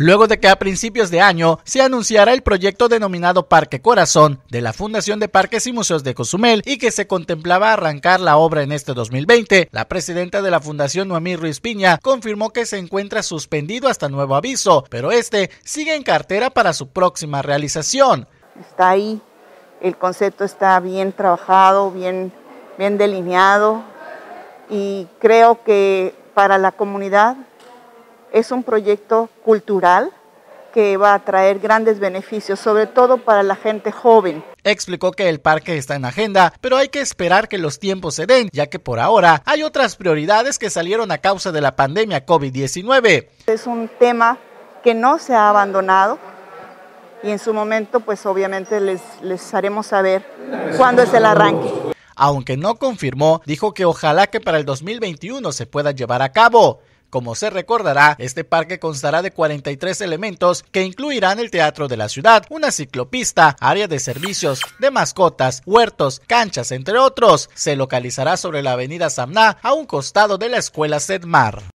luego de que a principios de año se anunciara el proyecto denominado Parque Corazón de la Fundación de Parques y Museos de Cozumel y que se contemplaba arrancar la obra en este 2020, la presidenta de la Fundación Noemí Ruiz Piña confirmó que se encuentra suspendido hasta nuevo aviso, pero este sigue en cartera para su próxima realización. Está ahí, el concepto está bien trabajado, bien, bien delineado y creo que para la comunidad es un proyecto cultural que va a traer grandes beneficios, sobre todo para la gente joven. Explicó que el parque está en agenda, pero hay que esperar que los tiempos se den, ya que por ahora hay otras prioridades que salieron a causa de la pandemia COVID-19. Es un tema que no se ha abandonado y en su momento pues obviamente les, les haremos saber cuándo es el arranque. Aunque no confirmó, dijo que ojalá que para el 2021 se pueda llevar a cabo. Como se recordará, este parque constará de 43 elementos que incluirán el teatro de la ciudad, una ciclopista, área de servicios, de mascotas, huertos, canchas, entre otros. Se localizará sobre la avenida Samná, a un costado de la escuela Sedmar.